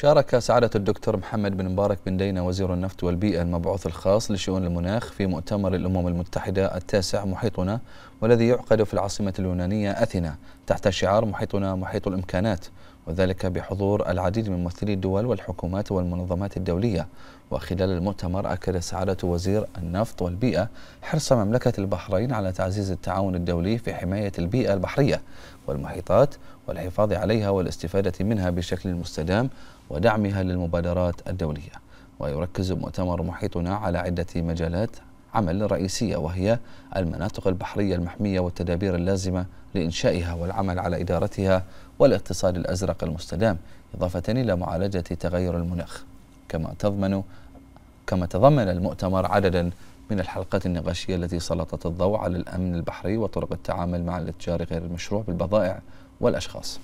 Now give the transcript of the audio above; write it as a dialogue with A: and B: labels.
A: شارك سعادة الدكتور محمد بن مبارك بن دينا وزير النفط والبيئة المبعوث الخاص لشؤون المناخ في مؤتمر الأمم المتحدة التاسع محيطنا والذي يعقد في العاصمة اليونانية أثينا تحت شعار محيطنا محيط الإمكانات وذلك بحضور العديد من ممثلي الدول والحكومات والمنظمات الدولية وخلال المؤتمر أكد سعادة وزير النفط والبيئة حرص مملكة البحرين على تعزيز التعاون الدولي في حماية البيئة البحرية والمحيطات والحفاظ عليها والاستفادة منها بشكل مستدام ودعمها للمبادرات الدولية ويركز مؤتمر محيطنا على عدة مجالات عمل رئيسية وهي المناطق البحرية المحمية والتدابير اللازمة لإنشائها والعمل على إدارتها والاقتصاد الأزرق المستدام إضافة إلى معالجة تغير المناخ كما تضمن كما تضمن المؤتمر عددا من الحلقات النقاشية التي سلطت الضوء على الأمن البحري وطرق التعامل مع الاتجار غير المشروع بالبضائع والأشخاص